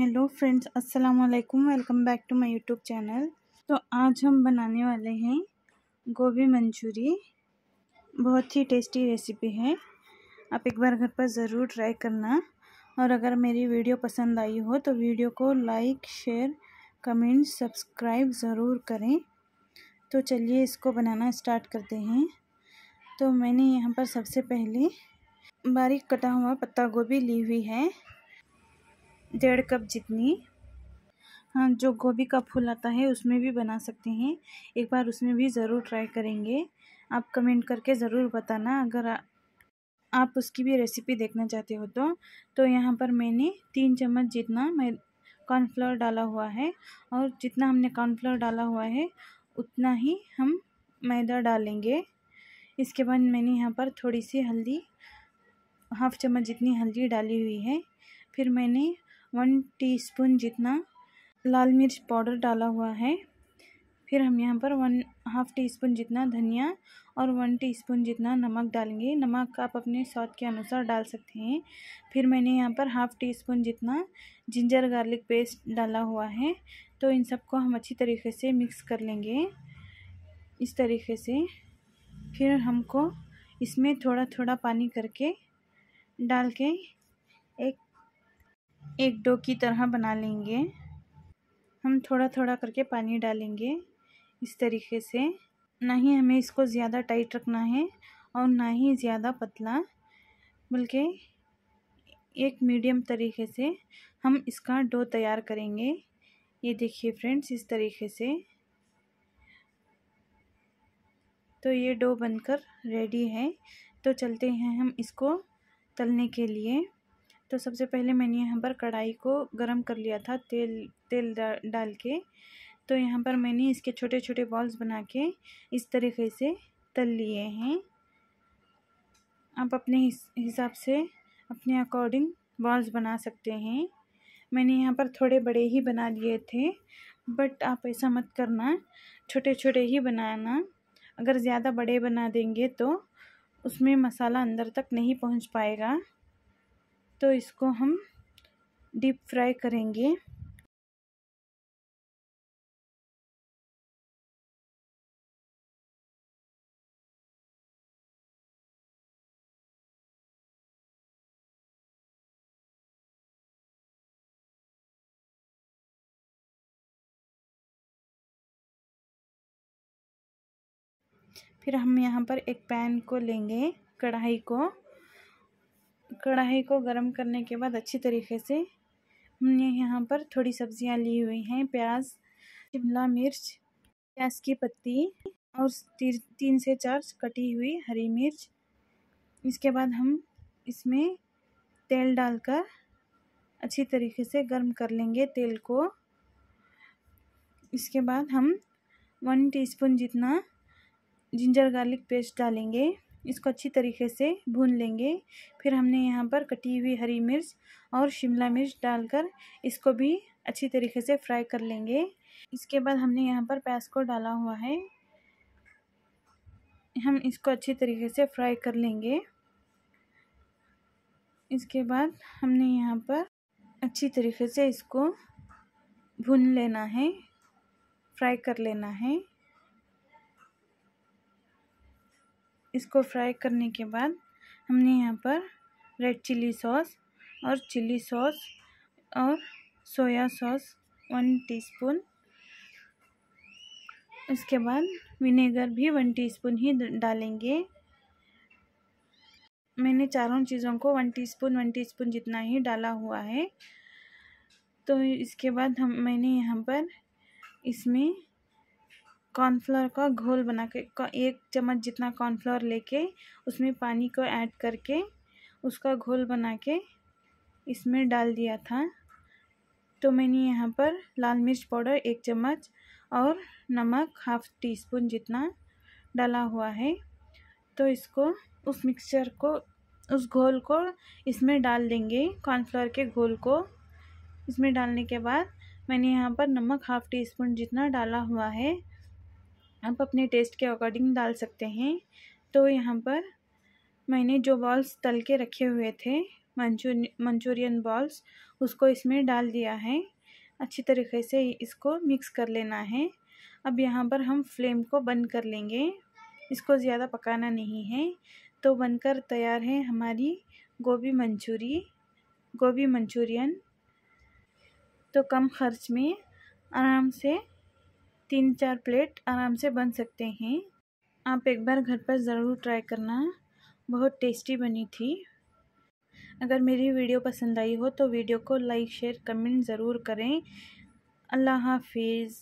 hello friends अस्सलाम वालेकुम welcome back to my YouTube channel तो आज हम बनाने वाले हैं गोभी मंचूरी बहुत ही टेस्टी रेसिपी है आप एक बार घर पर ज़रूर ट्राई करना और अगर मेरी वीडियो पसंद आई हो तो वीडियो को लाइक शेयर कमेंट सब्सक्राइब ज़रूर करें तो चलिए इसको बनाना स्टार्ट करते हैं तो मैंने यहाँ पर सबसे पहले बारीक कटा हुआ पत्ता गोभी ली हुई है डेढ़ कप जितनी हाँ जो गोभी का फूल आता है उसमें भी बना सकते हैं एक बार उसमें भी ज़रूर ट्राई करेंगे आप कमेंट करके ज़रूर बताना अगर आ, आप उसकी भी रेसिपी देखना चाहते हो तो तो यहाँ पर मैंने तीन चम्मच जितना मैं कॉर्नफ्लावर डाला हुआ है और जितना हमने कॉर्नफ्लावर डाला हुआ है उतना ही हम मैदा डालेंगे इसके बाद मैंने यहाँ पर थोड़ी सी हल्दी हाफ चम्मच जितनी हल्दी डाली हुई है फिर मैंने वन टीस्पून जितना लाल मिर्च पाउडर डाला हुआ है फिर हम यहाँ पर वन हाफ़ टी स्पून जितना धनिया और वन टी स्पून जितना नमक डालेंगे नमक आप अपने स्वाद के अनुसार डाल सकते हैं फिर मैंने यहाँ पर हाफ़ टी स्पून जितना जिंजर गार्लिक पेस्ट डाला हुआ है तो इन सबको हम अच्छी तरीके से मिक्स कर लेंगे इस तरीके से फिर हमको इसमें थोड़ा थोड़ा पानी करके डाल के एक एक डो की तरह बना लेंगे हम थोड़ा थोड़ा करके पानी डालेंगे इस तरीके से ना ही हमें इसको ज़्यादा टाइट रखना है और ना ही ज़्यादा पतला बल्कि एक मीडियम तरीके से हम इसका डो तैयार करेंगे ये देखिए फ्रेंड्स इस तरीके से तो ये डो बनकर रेडी है तो चलते हैं हम इसको तलने के लिए तो सबसे पहले मैंने यहाँ पर कढ़ाई को गरम कर लिया था तेल तेल डा, डाल के तो यहाँ पर मैंने इसके छोटे छोटे बॉल्स बना के इस तरीके से तल लिए हैं आप अपने हिसाब से अपने अकॉर्डिंग बॉल्स बना सकते हैं मैंने यहाँ पर थोड़े बड़े ही बना लिए थे बट आप ऐसा मत करना छोटे छोटे ही बनाना अगर ज़्यादा बड़े बना देंगे तो उसमें मसाला अंदर तक नहीं पहुंच पाएगा तो इसको हम डीप फ्राई करेंगे फिर हम यहाँ पर एक पैन को लेंगे कढ़ाई को कढ़ाई को गर्म करने के बाद अच्छी तरीके से हमने यहाँ पर थोड़ी सब्जियाँ ली हुई हैं प्याज शिमला मिर्च प्याज की पत्ती और ती, तीन से चार कटी हुई हरी मिर्च इसके बाद हम इसमें तेल डालकर अच्छी तरीके से गर्म कर लेंगे तेल को इसके बाद हम वन टीस्पून जितना जिंजर गार्लिक पेस्ट डालेंगे इसको अच्छी तरीके से भून लेंगे फिर हमने यहाँ पर कटी हुई हरी मिर्च और शिमला मिर्च डालकर इसको भी अच्छी तरीके से फ्राई कर लेंगे इसके बाद हमने यहाँ पर प्याज को डाला हुआ है हम इसको अच्छी तरीके से फ्राई कर लेंगे इसके बाद हमने यहाँ पर अच्छी तरीके से इसको भून लेना है फ्राई कर लेना है इसको फ्राई करने के बाद हमने यहाँ पर रेड चिली सॉस और चिली सॉस और सोया सॉस वन टीस्पून इसके बाद विनेगर भी वन टीस्पून ही डालेंगे मैंने चारों चीज़ों को वन टीस्पून वन टीस्पून जितना ही डाला हुआ है तो इसके बाद हम मैंने यहाँ पर इसमें कॉर्नफ्लोर का घोल बना के एक चम्मच जितना कॉर्नफ्लोर लेके उसमें पानी को ऐड करके उसका घोल बना के इसमें डाल दिया था तो मैंने यहाँ पर लाल मिर्च पाउडर एक चम्मच और नमक हाफ टी स्पून जितना डाला हुआ है तो इसको उस मिक्सचर को उस घोल को इसमें डाल देंगे कॉर्नफ्लोर के घोल को इसमें डालने के बाद मैंने यहाँ पर नमक हाफ टी स्पून जितना डाला हुआ है आप अपने टेस्ट के अकॉर्डिंग डाल सकते हैं तो यहाँ पर मैंने जो बॉल्स तल के रखे हुए थे मंचूर मंचूरियन बॉल्स उसको इसमें डाल दिया है अच्छी तरीके से इसको मिक्स कर लेना है अब यहाँ पर हम फ्लेम को बंद कर लेंगे इसको ज़्यादा पकाना नहीं है तो बनकर तैयार है हमारी गोभी मंचूरी गोभी मंचूरियन तो कम खर्च में आराम से तीन चार प्लेट आराम से बन सकते हैं आप एक बार घर पर ज़रूर ट्राई करना बहुत टेस्टी बनी थी अगर मेरी वीडियो पसंद आई हो तो वीडियो को लाइक शेयर कमेंट ज़रूर करें अल्लाह हाफिज़